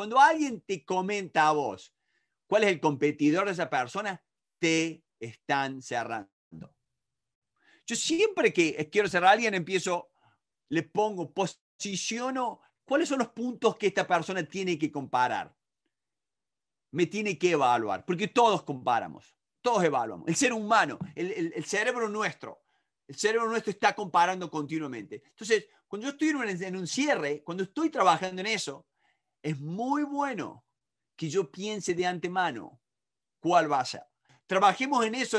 Cuando alguien te comenta a vos cuál es el competidor de esa persona, te están cerrando. Yo siempre que quiero cerrar a alguien, empiezo, le pongo, posiciono cuáles son los puntos que esta persona tiene que comparar. Me tiene que evaluar, porque todos comparamos, todos evaluamos. El ser humano, el, cerebro nuestro, el cerebro nuestro está comparando continuamente. Entonces, cuando yo estoy en un cierre, cuando estoy trabajando en eso, es muy bueno que yo piense de antemano cuál va a ser. Trabajemos en eso,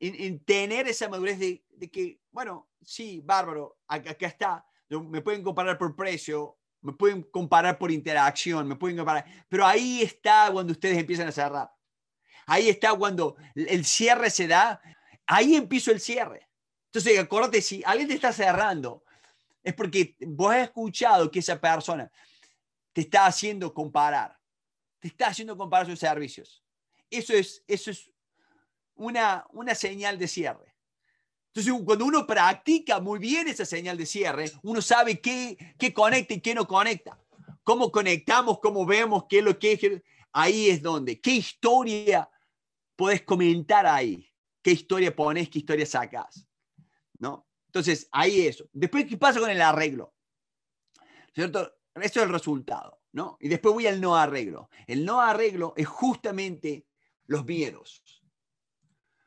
en, tener esa madurez de, que, bueno, sí, bárbaro, acá, acá está, me pueden comparar por precio, me pueden comparar por interacción, me pueden comparar, pero ahí está cuando ustedes empiezan a cerrar. Ahí está cuando el cierre se da, ahí empiezo el cierre. Entonces, acuérdate, si alguien te está cerrando, es porque vos has escuchado que esa persona, te está haciendo comparar, te está haciendo comparar sus servicios. Eso es, eso es una, una señal de cierre. Entonces, cuando uno practica muy bien esa señal de cierre, uno sabe qué, conecta y qué no conecta. Cómo conectamos, cómo vemos, qué es lo que es. Ahí es donde. ¿Qué historia puedes comentar ahí? ¿Qué historia pones, qué historia sacas? ¿No? Entonces, ahí eso. Después, ¿qué pasa con el arreglo? ¿Cierto? Eso es el resultado, ¿no? Y después voy al no arreglo. El no arreglo es justamente los miedos,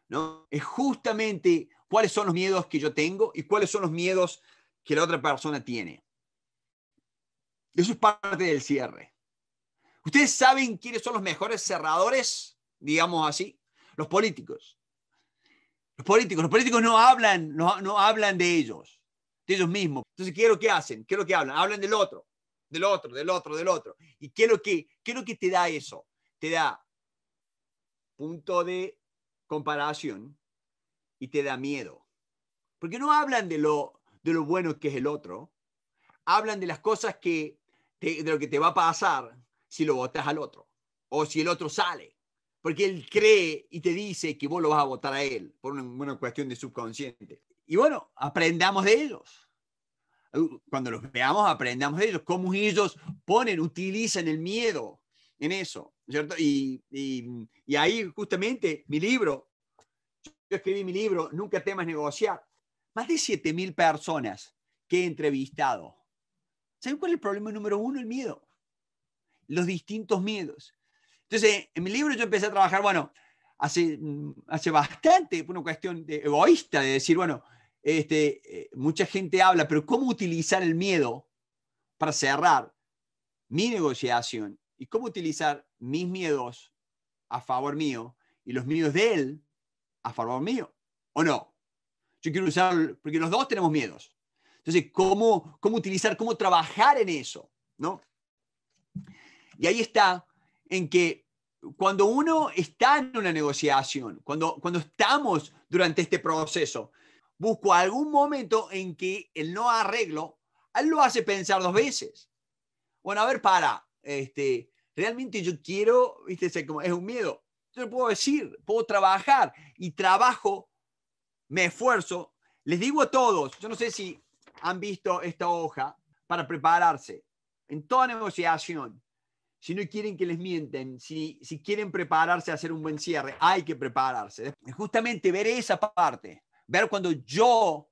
¿no? Es justamente cuáles son los miedos que yo tengo y cuáles son los miedos que la otra persona tiene. Eso es parte del cierre. ¿Ustedes saben quiénes son los mejores cerradores, digamos así? Los políticos. Los políticos, los políticos no hablan, no, no hablan de ellos, de ellos mismos. Entonces, ¿qué es lo que hacen? ¿Qué es lo que hablan? Hablan del otro del otro, del otro, del otro. ¿Y qué es lo que, que te da eso? Te da punto de comparación y te da miedo. Porque no hablan de lo, de lo bueno que es el otro, hablan de las cosas que, te, de lo que te va a pasar si lo votas al otro o si el otro sale. Porque él cree y te dice que vos lo vas a votar a él por una, una cuestión de subconsciente. Y bueno, aprendamos de ellos cuando los veamos, aprendamos de ellos, cómo ellos ponen, utilizan el miedo en eso, ¿cierto? Y, ahí justamente mi libro, yo escribí mi libro, Nunca temas negociar, más de 7.000 personas que he entrevistado. ¿Saben cuál es el problema número uno? El miedo. Los distintos miedos. Entonces, en mi libro yo empecé a trabajar, bueno, hace, mm, hace bastante, una cuestión de, egoísta de decir, bueno, este, eh, mucha gente habla, pero ¿cómo utilizar el miedo para cerrar mi negociación? ¿Y cómo utilizar mis miedos a favor mío y los miedos de él a favor mío? ¿O no? Yo quiero usar, porque los dos tenemos miedos. Entonces, ¿cómo, cómo utilizar, cómo trabajar en eso? ¿No? Y ahí está en que cuando uno está en una negociación, cuando, cuando estamos durante este proceso, busco algún momento en que el no arreglo, él lo hace pensar dos veces. Bueno, a ver, para, este, realmente yo quiero, viste, es un miedo. Yo puedo decir, puedo trabajar y trabajo, me esfuerzo. Les digo a todos, yo no sé si han visto esta hoja para prepararse en toda negociación. Si no quieren que les mienten, si, si quieren prepararse a hacer un buen cierre, hay que prepararse. Justamente ver esa parte Ver cuando yo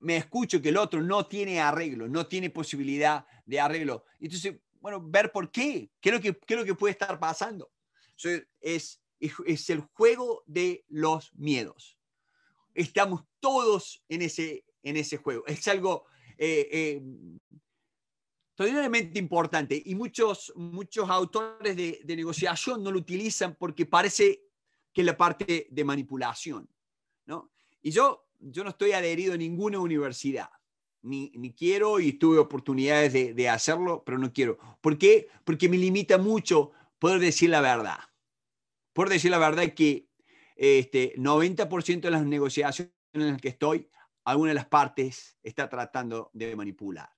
me escucho que el otro no tiene arreglo, no tiene posibilidad de arreglo. Entonces, bueno, ver por qué, qué es lo que, puede estar pasando. es, el juego de los miedos. Estamos todos en ese, juego. Es algo eh, eh totalmente importante y muchos, muchos autores de, de, negociación no lo utilizan porque parece que es la parte de manipulación. Y yo, yo no estoy adherido a ninguna universidad, ni, quiero y tuve oportunidades de, hacerlo, pero no quiero. ¿Por qué? Porque me limita mucho poder decir la verdad. Por decir la verdad que este, 90% de las negociaciones en las que estoy, alguna de las partes está tratando de manipular.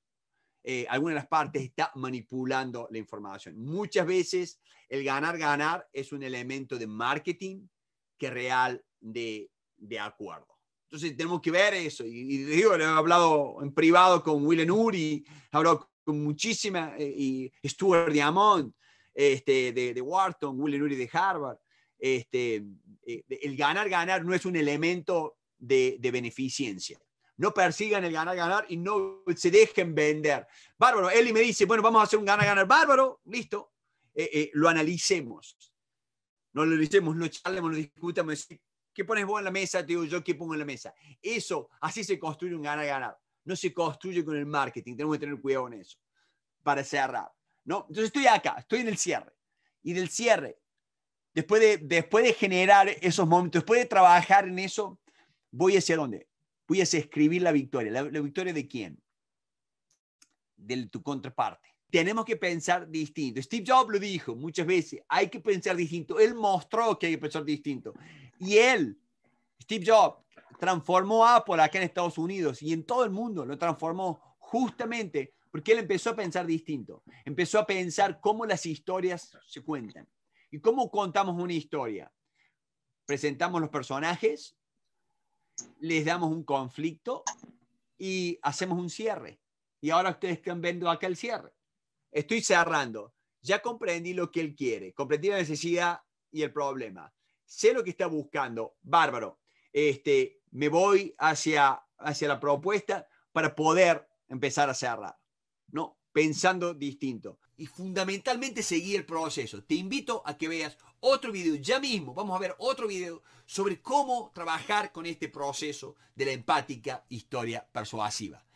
Eh, alguna de las partes está manipulando la información. Muchas veces el ganar, ganar es un elemento de marketing que real de, de acuerdo. Entonces tenemos que ver eso. Y, digo, digo, he hablado en privado con Will Uri, he hablado con muchísimas, eh, y Stuart Diamond, este, de, de, Wharton, Will Uri de Harvard. Este, eh, el ganar, ganar no es un elemento de, de beneficencia. No persigan el ganar, ganar y no se dejen vender. Bárbaro, Eli me dice, bueno, vamos a hacer un ganar, ganar. Bárbaro, listo. Eh, lo analicemos. No lo analicemos, no charlemos, no discutamos ¿Qué pones vos en la mesa? Te digo yo, ¿qué pongo en la mesa? Eso, así se construye un ganar-ganar. No se construye con el marketing. Tenemos que tener cuidado en eso. Para cerrar. ¿no? Entonces estoy acá, estoy en el cierre. Y del cierre, después de, después de generar esos momentos, después de trabajar en eso, voy hacia dónde? Voy a escribir la victoria. ¿La, la victoria de quién? De tu contraparte. Tenemos que pensar distinto. Steve Jobs lo dijo muchas veces, hay que pensar distinto. Él mostró que hay que pensar distinto. Y él, Steve Jobs, transformó a Apple acá en Estados Unidos y en todo el mundo lo transformó justamente porque él empezó a pensar distinto. Empezó a pensar cómo las historias se cuentan y cómo contamos una historia. Presentamos los personajes, les damos un conflicto y hacemos un cierre. Y ahora ustedes están viendo acá el cierre. Estoy cerrando. Ya comprendí lo que él quiere, comprendí la necesidad y el problema sé lo que está buscando, bárbaro. Este, me voy hacia, la propuesta para poder empezar a cerrar, ¿no? Pensando distinto. Y fundamentalmente seguir el proceso. Te invito a que veas otro video, ya mismo vamos a ver otro video sobre cómo trabajar con este proceso de la empática historia persuasiva.